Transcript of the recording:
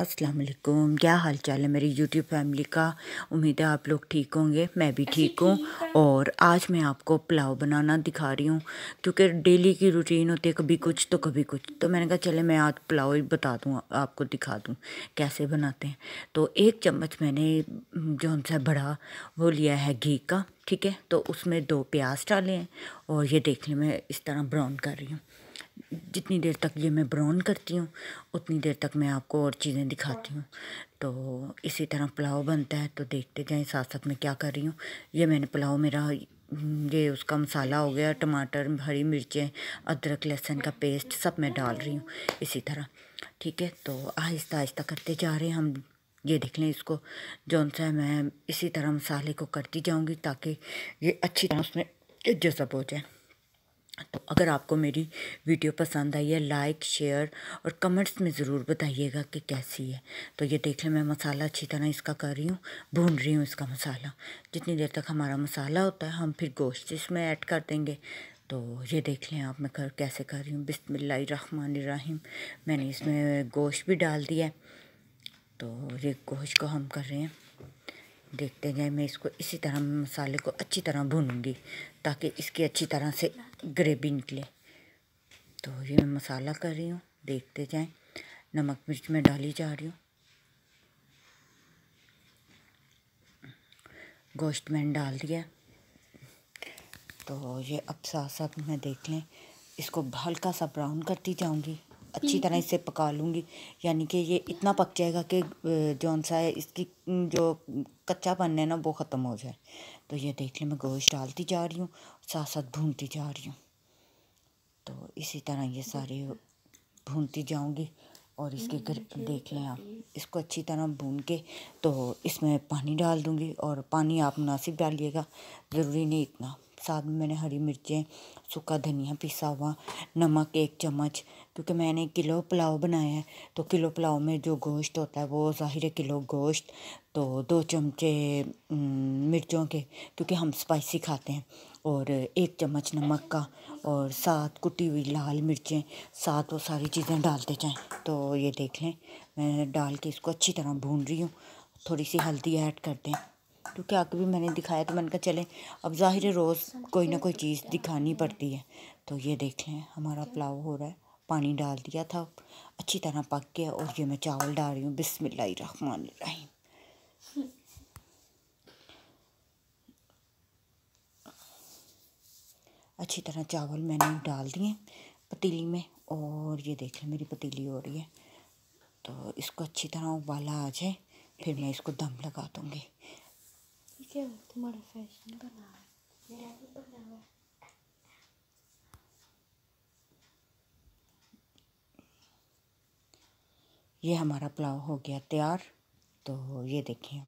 अस्सलाम वालेकुम क्या हाल चाल है मेरी यूट्यूब फैमिली का उम्मीद है आप लोग ठीक होंगे मैं भी ठीक हूँ और आज मैं आपको पुलाव बनाना दिखा रही हूँ क्योंकि डेली की रूटीन होती है कभी कुछ तो कभी कुछ तो मैंने कहा चले मैं आज पुलाव ही बता दूँ आपको दिखा दूँ कैसे बनाते हैं तो एक चम्मच मैंने जो हमसे बड़ा वो लिया है घी का ठीक है तो उसमें दो प्याज डाले हैं और ये देख लें मैं इस तरह ब्राउन कर रही हूँ जितनी देर तक ये मैं ब्राउन करती हूँ उतनी देर तक मैं आपको और चीज़ें दिखाती हूँ तो इसी तरह पुलाव बनता है तो देखते जाएं साथ साथ मैं क्या कर रही हूँ ये मैंने पुलाव मेरा हम्म, ये उसका मसाला हो गया टमाटर हरी मिर्चें अदरक लहसुन का पेस्ट सब मैं डाल रही हूँ इसी तरह ठीक है तो आहिस्ता आहिस्ता करते जा रहे हैं हम ये देख लें इसको जौन सा मैं इसी तरह मसाले को करती जाऊँगी ताकि ये अच्छी तरह उसमें जज़ब हो जाए तो अगर आपको मेरी वीडियो पसंद आई है लाइक शेयर और कमेंट्स में ज़रूर बताइएगा कि कैसी है तो ये देख लें मैं मसाला अच्छी तरह इसका कर रही हूँ भून रही हूँ इसका मसाला जितनी देर तक हमारा मसाला होता है हम फिर गोश्त इसमें ऐड कर देंगे तो ये देख लें आप मैं कर कैसे कर रही हूँ बिसमीम मैंने इसमें गोश्त भी डाल दिया है तो ये गोश्त को हम कर रहे हैं देखते हैं मैं इसको इसी तरह मसाले को अच्छी तरह भूनूंगी ताकि इसकी अच्छी तरह से ग्रेवी निकले तो ये मैं मसाला कर रही हूँ देखते जाएं नमक मिर्च में डाली जा रही हूँ गोश्त मैंने डाल दिया तो ये अब साथ साथ मैं देख लें इसको हल्का सा ब्राउन करती जाऊंगी अच्छी तरह इसे पका लूँगी यानी कि ये इतना पक जाएगा कि जौन सा है इसकी जो कच्चा पन है ना वो ख़त्म हो जाए तो ये देख लें मैं गोश्त डालती जा रही हूँ साथ साथ भूनती जा रही हूँ तो इसी तरह ये सारे भूनती जाऊँगी और इसके घर देख लें आप इसको अच्छी तरह भून के तो इसमें पानी डाल दूँगी और पानी आप मुनासिब डालिएगा ज़रूरी नहीं इतना साथ में मैंने हरी मिर्चें सूखा धनिया पिसा हुआ नमक एक चम्मच क्योंकि मैंने किलो पुलाव बनाया है तो किलो पुलाव में जो गोश्त होता है वो ज़ाहिर है किलो गोश्त तो दो चमचे मिर्चों के क्योंकि हम स्पाइसी खाते हैं और एक चम्मच नमक का और सात कुटी हुई लाल मिर्चें सात वो सारी चीज़ें डालते जाएँ तो ये देख लें मैं डाल के इसको अच्छी तरह भून रही हूँ थोड़ी सी हल्दी ऐड कर दें क्योंकि आगे भी मैंने दिखाया तो मैंने कहा चले अब ज़ाहिर रोज़ कोई ना कोई चीज़ दिखानी पड़ती है तो ये देख लें हमारा पुलाव हो रहा है पानी डाल दिया था अच्छी तरह पक गया और ये मैं चावल डाल रही हूँ बिसमीम अच्छी तरह चावल मैंने डाल दिए पतीली में और ये देख लें मेरी पतीली हो रही है तो इसको अच्छी तरह उबाला आ जाए फिर मैं इसको दम लगा दूँगी Aquilo que tu mora fez, não banava. Não banava. ये हमारा पुलाव हो गया तैयार तो ये देखें